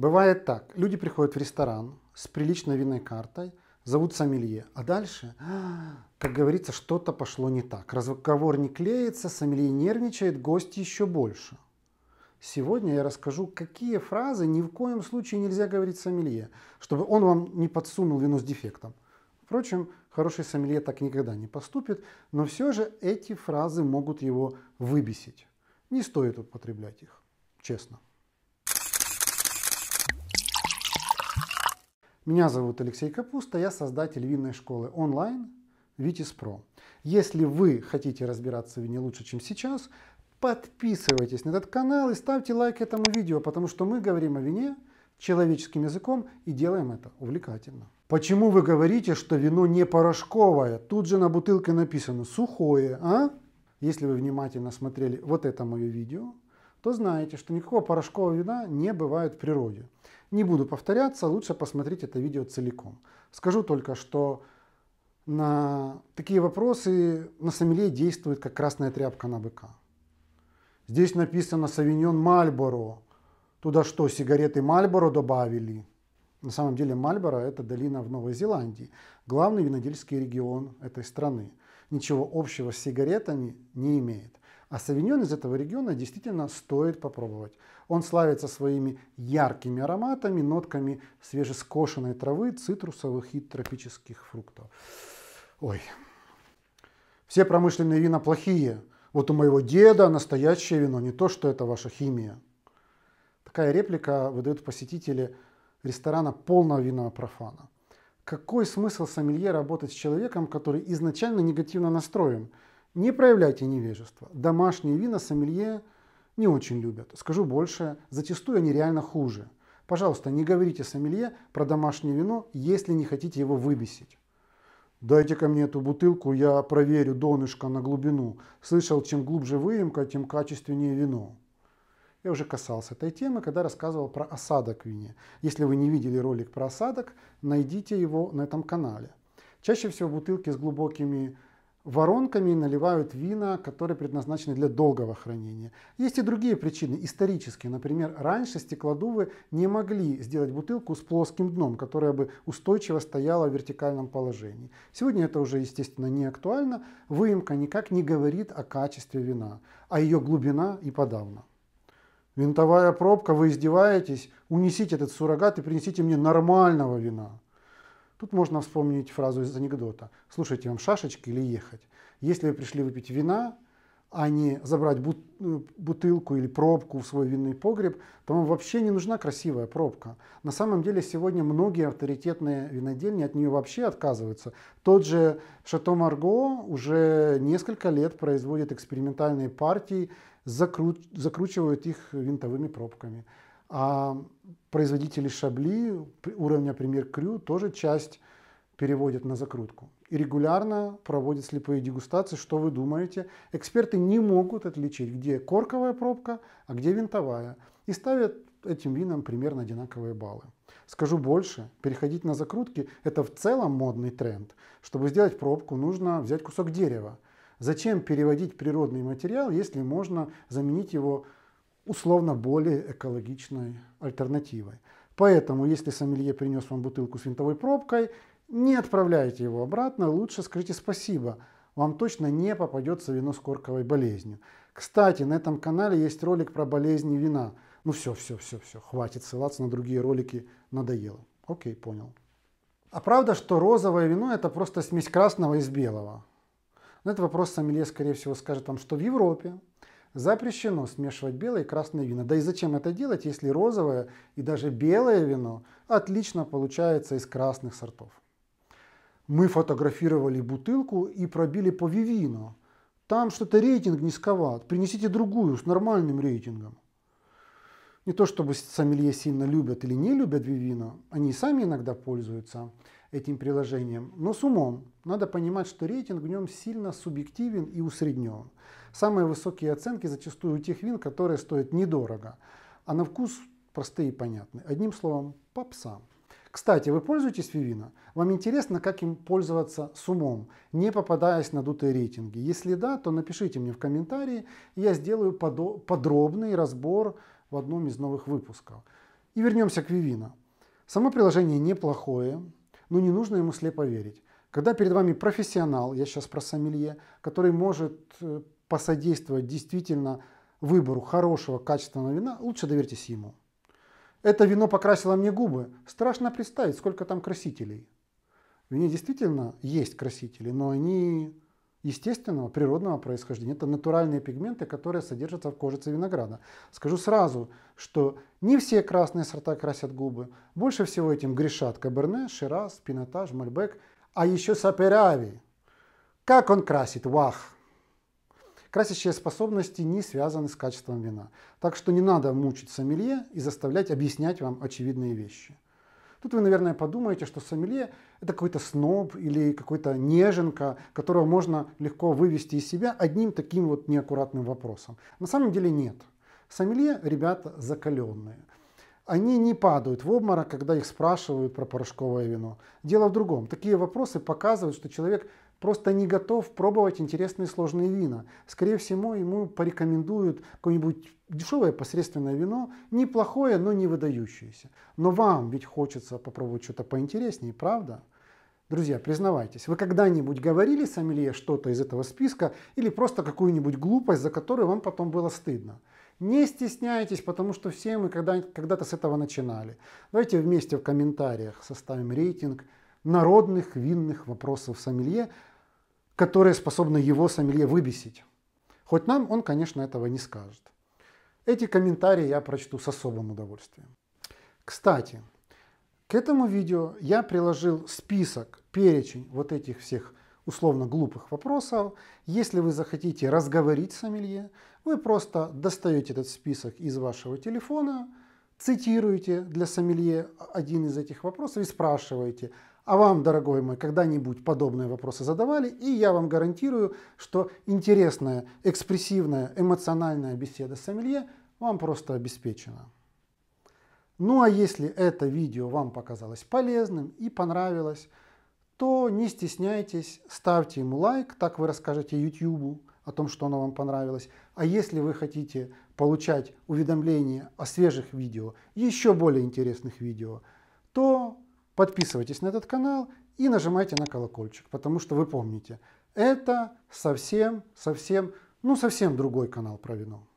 Бывает так. Люди приходят в ресторан с приличной винной картой, зовут сомелье, а дальше, как говорится, что-то пошло не так. Разговор не клеится, сомелье нервничает, гости еще больше. Сегодня я расскажу, какие фразы ни в коем случае нельзя говорить сомелье, чтобы он вам не подсунул вину с дефектом. Впрочем, хороший сомелье так никогда не поступит, но все же эти фразы могут его выбесить. Не стоит употреблять их, честно. Меня зовут Алексей Капуста, я создатель винной школы онлайн Витис Про. Если вы хотите разбираться в вине лучше, чем сейчас, подписывайтесь на этот канал и ставьте лайк этому видео, потому что мы говорим о вине человеческим языком и делаем это увлекательно. Почему вы говорите, что вино не порошковое? Тут же на бутылке написано сухое, а? Если вы внимательно смотрели вот это мое видео, то знаете, что никакого порошкового вина не бывает в природе. Не буду повторяться, лучше посмотреть это видео целиком. Скажу только, что на такие вопросы на сомелье действует как красная тряпка на быка. Здесь написано «Савиньон Мальборо». Туда что, сигареты Мальборо добавили? На самом деле Мальборо – это долина в Новой Зеландии, главный винодельский регион этой страны. Ничего общего с сигаретами не имеет. А савиньон из этого региона действительно стоит попробовать. Он славится своими яркими ароматами, нотками свежескошенной травы, цитрусовых и тропических фруктов. Ой, все промышленные вина плохие. Вот у моего деда настоящее вино, не то, что это ваша химия. Такая реплика выдают посетители ресторана полного винного профана. Какой смысл сомелье работать с человеком, который изначально негативно настроен – не проявляйте невежество. Домашние вина сомелье не очень любят. Скажу больше, зачастую они реально хуже. Пожалуйста, не говорите сомелье про домашнее вино, если не хотите его выбесить. Дайте ко мне эту бутылку, я проверю донышко на глубину. Слышал, чем глубже выемка, тем качественнее вино. Я уже касался этой темы, когда рассказывал про осадок в вине. Если вы не видели ролик про осадок, найдите его на этом канале. Чаще всего бутылки с глубокими воронками наливают вина, которые предназначены для долгого хранения. Есть и другие причины, исторические. Например, раньше стеклодувы не могли сделать бутылку с плоским дном, которая бы устойчиво стояла в вертикальном положении. Сегодня это уже, естественно, не актуально. Выемка никак не говорит о качестве вина, а ее глубина и подавно. Винтовая пробка, вы издеваетесь, унесите этот суррогат и принесите мне нормального вина. Тут можно вспомнить фразу из анекдота. Слушайте, вам шашечки или ехать? Если вы пришли выпить вина, а не забрать бутылку или пробку в свой винный погреб, то вам вообще не нужна красивая пробка. На самом деле сегодня многие авторитетные винодельни от нее вообще отказываются. Тот же Шато Марго уже несколько лет производит экспериментальные партии, закру... закручивают их винтовыми пробками. А производители шабли уровня премьер крю тоже часть переводят на закрутку. И регулярно проводят слепые дегустации. Что вы думаете? Эксперты не могут отличить, где корковая пробка, а где винтовая. И ставят этим винам примерно одинаковые баллы. Скажу больше, переходить на закрутки – это в целом модный тренд. Чтобы сделать пробку, нужно взять кусок дерева. Зачем переводить природный материал, если можно заменить его условно более экологичной альтернативой. Поэтому, если сомелье принес вам бутылку с винтовой пробкой, не отправляйте его обратно, лучше скажите спасибо, вам точно не попадется вино с корковой болезнью. Кстати, на этом канале есть ролик про болезни вина. Ну все, все, все, все, хватит ссылаться на другие ролики, надоело. Окей, понял. А правда, что розовое вино – это просто смесь красного и белого? На ну, этот вопрос сомелье, скорее всего, скажет вам, что в Европе запрещено смешивать белое и красное вино. Да и зачем это делать, если розовое и даже белое вино отлично получается из красных сортов. Мы фотографировали бутылку и пробили по Вивину. Там что-то рейтинг низковат. Принесите другую с нормальным рейтингом. Не то чтобы сомелье сильно любят или не любят Вивино, они и сами иногда пользуются этим приложением, но с умом. Надо понимать, что рейтинг в нем сильно субъективен и усреднен. Самые высокие оценки зачастую у тех вин, которые стоят недорого, а на вкус простые и понятные. Одним словом, попса. Кстати, вы пользуетесь Вивина? Вам интересно, как им пользоваться с умом, не попадаясь на дутые рейтинги? Если да, то напишите мне в комментарии, я сделаю подробный разбор в одном из новых выпусков. И вернемся к Вивина. Само приложение неплохое, но ну, не нужно ему слепо верить. Когда перед вами профессионал, я сейчас про сомелье, который может э, посодействовать действительно выбору хорошего качественного вина, лучше доверьтесь ему. Это вино покрасило мне губы. Страшно представить, сколько там красителей. В вине действительно есть красители, но они естественного природного происхождения. Это натуральные пигменты, которые содержатся в кожице винограда. Скажу сразу, что не все красные сорта красят губы. Больше всего этим грешат Каберне, Шираз, Пинотаж, Мальбек, а еще Саперави. Как он красит? Вах! Красящие способности не связаны с качеством вина. Так что не надо мучить сомелье и заставлять объяснять вам очевидные вещи. Тут вы, наверное, подумаете, что сомелье – это какой-то сноб или какой-то неженка, которого можно легко вывести из себя одним таким вот неаккуратным вопросом. На самом деле нет. Сомелье – ребята закаленные. Они не падают в обморок, когда их спрашивают про порошковое вино. Дело в другом. Такие вопросы показывают, что человек просто не готов пробовать интересные сложные вина. Скорее всего, ему порекомендуют какое-нибудь дешевое посредственное вино, неплохое, но не выдающееся. Но вам ведь хочется попробовать что-то поинтереснее, правда? Друзья, признавайтесь, вы когда-нибудь говорили сомелье что-то из этого списка или просто какую-нибудь глупость, за которую вам потом было стыдно? Не стесняйтесь, потому что все мы когда-то с этого начинали. Давайте вместе в комментариях составим рейтинг народных винных вопросов в сомелье, которые способны его сомелье выбесить. Хоть нам он, конечно, этого не скажет. Эти комментарии я прочту с особым удовольствием. Кстати, к этому видео я приложил список, перечень вот этих всех условно глупых вопросов. Если вы захотите разговорить с сомелье, вы просто достаете этот список из вашего телефона, цитируете для сомелье один из этих вопросов и спрашиваете, а вам, дорогой мой, когда-нибудь подобные вопросы задавали, и я вам гарантирую, что интересная, экспрессивная, эмоциональная беседа с сомелье вам просто обеспечена. Ну а если это видео вам показалось полезным и понравилось, то не стесняйтесь, ставьте ему лайк, так вы расскажете YouTube о том, что оно вам понравилось. А если вы хотите получать уведомления о свежих видео, еще более интересных видео, то подписывайтесь на этот канал и нажимайте на колокольчик, потому что вы помните, это совсем, совсем, ну совсем другой канал про вино.